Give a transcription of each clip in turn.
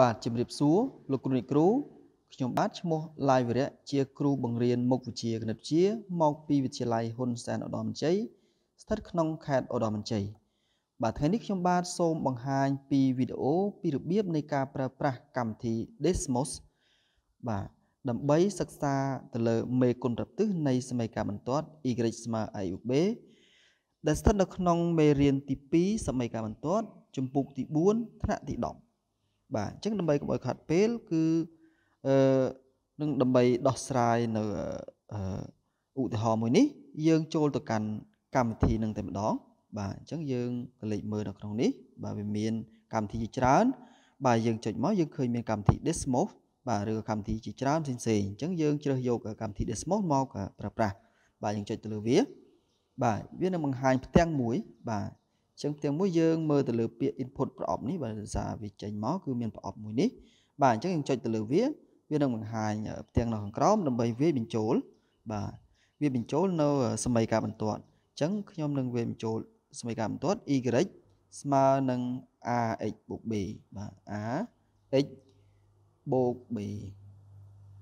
បាទជំរាបសួរលោកគ្រូអ្នកគ្រូខ្ញុំបាទឈ្មោះឡាយវិរៈជាគ្រូបង្រៀនមុខវិជ្ជាគណិតវិទ្យាមក ពីវិទ្យាល័យហ៊ុនសែនឧត្តរមានជ័យស្ថិតក្នុងខេត្តឧត្តរមានជ័យបាទថ្ងៃនេះខ្ញុំបាទសូមបង្ហាញពីវីដេអូពីរបៀបនៃការប្រើប្រាស់កម្មវិធី Desmos បាទដើម្បីសិក្សាទៅលើ មេគុណរទិសនៃសមីការបន្ទាត់ y ស្មើ i u b ដែលស្ថិតនៅក្នុងមេរៀនទី2សមីការបន្ទាត់ជំពូកទី4ថ្នាក់ទី10បាទអញ្ចឹងដើម្បីកុំឲ្យខាត់ពេលគឺអឺនឹងដើម្បីដោះស្រាយនៅឧទាហរណ៍មួយនេះយើងចូលទៅកាន់កម្មវិធីនឹងតែម្ដងបាទអញ្ចឹងយើងកលេចមើលនៅក្នុងនេះបាទវាមានកម្មវិធីជាច្រើនបាទយើងចុចមកយើងឃើញមានកម្មវិធី Desmos បាទឬកម្មវិធីជាច្រើនផ្សេងៗអញ្ចឹងយើងជ្រើសយកកម្មវិធី Desmos មកប្រើប្រាស់បាទយើងចុចទៅលើវា បាទវានឹងបង្ហាញផ្ទាំងមួយបាទចឹងផ្ទាំងមួយយើងមើលទៅលើពាក្យ input ប្រអប់នេះបើសារវាចេញមកគឺមានប្រអប់មួយនេះបាទអញ្ចឹងយើងចុចទៅលើវាវានឹងបង្ហាញផ្ទាំងនៅខាងក្រោមដើម្បីវាបញ្ចូលបាទវាបញ្ចូលនៅសមីការបន្ទាត់អញ្ចឹងខ្ញុំនឹងវាបញ្ចូលសមីការបន្ទាត់ y ស្មើនឹង ax + b បាទ ax បូក b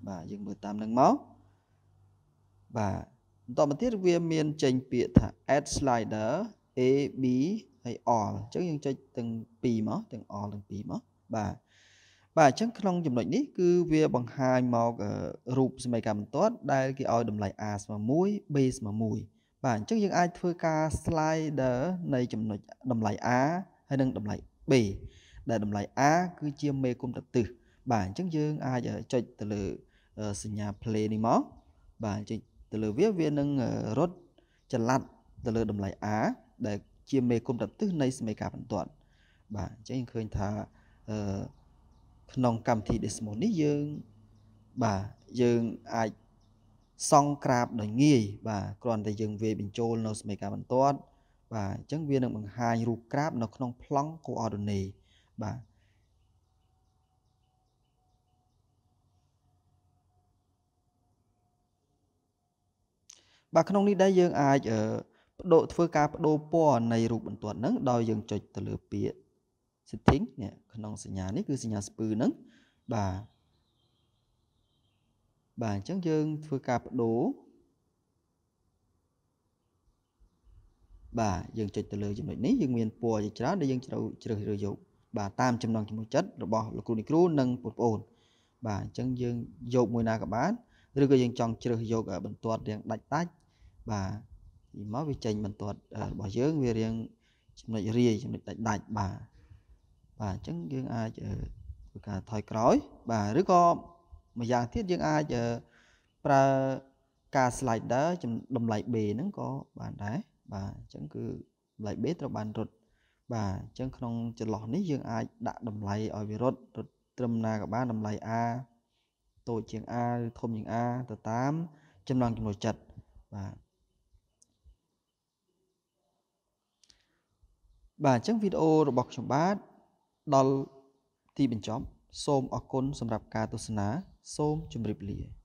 បាទយើងមើលតាមនឹងមកបាទបន្តមកទៀតវាមានចេញពាក្យថា add slider A B ហើយ all អញ្ចឹងយើងចុចទាំងពីរមកទាំង all ទាំងពីរមកបាទបាទអញ្ចឹងក្នុងចំណុចនេះគឺវាបង្ហាញមករូបសមីការបន្ទាត់ដែលគេឲ្យតម្លៃ a ស្មើ1 b ស្មើ1បាទអញ្ចឹងយើងអាចធ្វើការ slider នៃចំណុចតម្លៃ a ហើយនិងតម្លៃ b ដែលតម្លៃ a គឺជាមេគុំតទិសបាទអញ្ចឹងយើងអាចចុចទៅលើសញ្ញា play នេះមកបាទចុចទៅលើវាវានឹងរត់ចល័តទៅលើតម្លៃ a ដែលជាមេគុំតន្ទឹះនៃសមីការបន្ទាត់បាទអញ្ចឹងឃើញថាអឺក្នុងកម្មវិធី Desmo នេះយើងបាទយើងអាចសង់ក្រាបដោយងាយបាទគ្រាន់តែយើងវាយបញ្ចូលនៅសមីការបន្ទាត់បាទអញ្ចឹងវានឹងបង្ហាញរូបក្រាបនៅក្នុង plong coordinate បាទបាទក្នុងនេះដែរយើងអាចអឺផ្ដូរធ្វើការបដូរពណ៌នៃរូបបន្ទាត់ហ្នឹងដោយយើងចុចទៅលើពាក្យ setting នេះក្នុងសញ្ញានេះគឺសញ្ញាស្ពឺហ្នឹងបាទបាទអញ្ចឹងយើងធ្វើការបដូរបាទយើងចុចទៅលើចំណុចនេះយើងមានពណ៌ជាច្រើនដែលយើងជ្រើសជ្រើសរើសយកបាទតាមចំណងចំណុចចិត្តរបស់លោកគ្រូអ្នកគ្រូនិងបងប្អូនបាទអញ្ចឹងយើងយកមួយណាក៏បានឬក៏យើងចង់ជ្រើសយកបន្ទាត់រៀងដាច់ដាច់បាទមកវាចេញបន្ទាត់របស់យើងវារៀងចំណុចរាយចំណុចដាច់ដាច់បាទបាទអញ្ចឹងយើងអាចធ្វើការថយក្រោយបាទឬក៏មួយយ៉ាងទៀតយើងអាចប្រើការ slider តម្លៃ B ហ្នឹងក៏បានដែរបាទអញ្ចឹងគឺតម្លៃ B ត្រូវបានរត់បាទអញ្ចឹងក្នុងចន្លោះនេះយើងអាចដាក់តម្លៃឲ្យវារត់រត់ត្រឹមណាក៏បានតម្លៃ A តូចជាង A ឬធំជាង A ទៅតាមចំណងចំណុចចិត្តបាទបាទអញ្ចឹងវីដេអូរបស់ខ្ញុំបាទដល់ទីបញ្ចប់សូមអរគុណសម្រាប់ការទស្សនា សូមជម្រាបលា